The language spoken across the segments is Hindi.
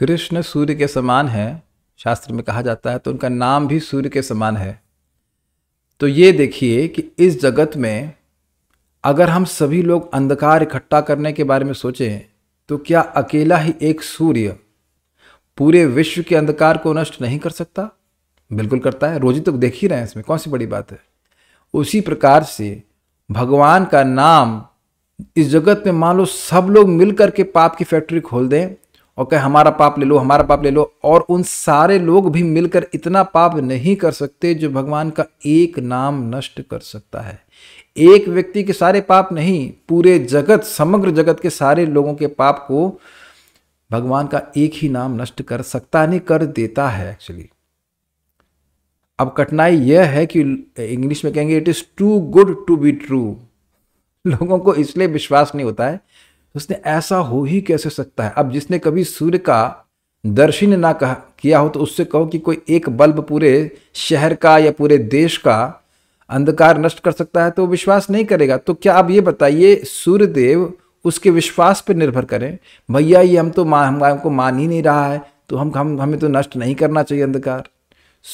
कृष्ण सूर्य के समान है शास्त्र में कहा जाता है तो उनका नाम भी सूर्य के समान है तो ये देखिए कि इस जगत में अगर हम सभी लोग अंधकार इकट्ठा करने के बारे में सोचें तो क्या अकेला ही एक सूर्य पूरे विश्व के अंधकार को नष्ट नहीं कर सकता बिल्कुल करता है रोजी तो देख ही रहे हैं इसमें कौन सी बड़ी बात है उसी प्रकार से भगवान का नाम इस जगत में मान लो सब लोग मिल के पाप की फैक्ट्री खोल दें ओके okay, हमारा पाप ले लो हमारा पाप ले लो और उन सारे लोग भी मिलकर इतना पाप नहीं कर सकते जो भगवान का एक नाम नष्ट कर सकता है एक व्यक्ति के सारे पाप नहीं पूरे जगत समग्र जगत के सारे लोगों के पाप को भगवान का एक ही नाम नष्ट कर सकता नहीं कर देता है एक्चुअली अब कठिनाई यह है कि इंग्लिश में कहेंगे it is too good to be true लोगों को इसलिए विश्वास नहीं होता है उसने ऐसा हो ही कैसे सकता है अब जिसने कभी सूर्य का दर्शन ना कहा किया हो तो उससे कहो कि कोई एक बल्ब पूरे शहर का या पूरे देश का अंधकार नष्ट कर सकता है तो विश्वास नहीं करेगा तो क्या आप ये बताइए सूर्यदेव उसके विश्वास पर निर्भर करें भैया ये हम तो मा हम हमको मान ही नहीं रहा है तो हम हम हमें तो नष्ट नहीं करना चाहिए अंधकार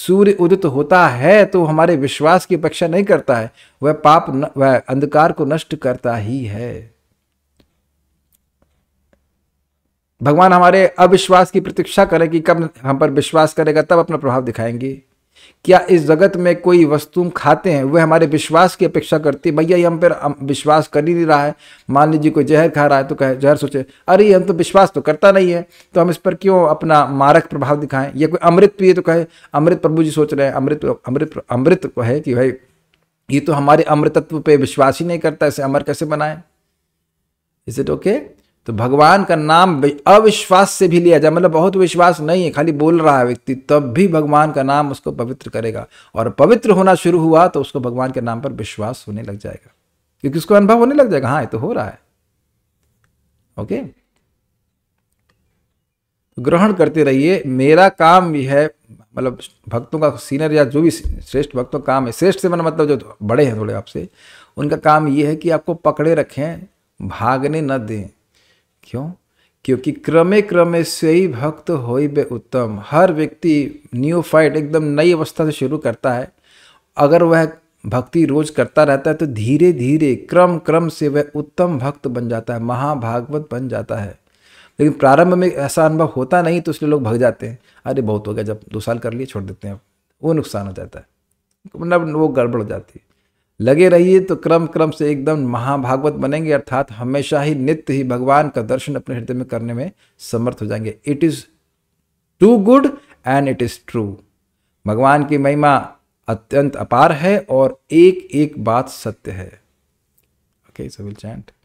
सूर्य उदित होता है तो हमारे विश्वास की अपेक्षा नहीं करता है वह पाप वह अंधकार को नष्ट करता ही है भगवान हमारे अविश्वास की प्रतीक्षा करें कि कब हम पर विश्वास करेगा तब अपना प्रभाव दिखाएंगे क्या इस जगत में कोई वस्तु खाते हैं वह हमारे विश्वास की अपेक्षा करती है भैया ये हम पर विश्वास कर ही नहीं रहा है मान लीजिए कोई जहर खा रहा है तो कहे जहर सोचे अरे हम तो विश्वास तो करता नहीं है तो हम इस पर क्यों अपना मारक प्रभाव दिखाएं या कोई अमृत पिए तो कहे अमृत प्रभु जी सोच रहे हैं अमृत अमृत अमृत कहे कि भाई ये तो हमारे अमृतत्व पे विश्वास ही नहीं करता इसे अमर कैसे बनाए इज इट ओके तो भगवान का नाम अविश्वास से भी लिया जाए मतलब बहुत विश्वास नहीं है खाली बोल रहा है व्यक्ति तब भी भगवान का नाम उसको पवित्र करेगा और पवित्र होना शुरू हुआ तो उसको भगवान के नाम पर विश्वास होने लग जाएगा क्योंकि उसको अनुभव होने लग जाएगा हाँ ये तो हो रहा है ओके तो ग्रहण करते रहिए मेरा काम भी है मतलब भक्तों का सीनियर या जो भी श्रेष्ठ भक्तों का काम है श्रेष्ठ से मतलब मतलब जो बड़े हैं थोड़े आपसे उनका काम ये है कि आपको पकड़े रखें भागने न दें क्यों क्योंकि क्रमे क्रमे से ही भक्त ही बे उत्तम हर व्यक्ति न्यू फाइट एकदम नई अवस्था से शुरू करता है अगर वह भक्ति रोज करता रहता है तो धीरे धीरे क्रम क्रम से वह उत्तम भक्त बन जाता है महाभागवत बन जाता है लेकिन प्रारंभ में ऐसा अनुभव होता नहीं तो इसलिए लोग भग जाते हैं अरे बहुत हो गया जब दो साल कर लिए छोड़ देते हैं वो नुकसान हो जाता है मतलब वो गड़बड़ हो जाती है लगे रहिए तो क्रम क्रम से एकदम महाभागवत बनेंगे अर्थात हमेशा ही नित्य ही भगवान का दर्शन अपने हृदय में करने में समर्थ हो जाएंगे it is too good and it is true भगवान की महिमा अत्यंत अपार है और एक एक बात सत्य है ओके सो विल चैंट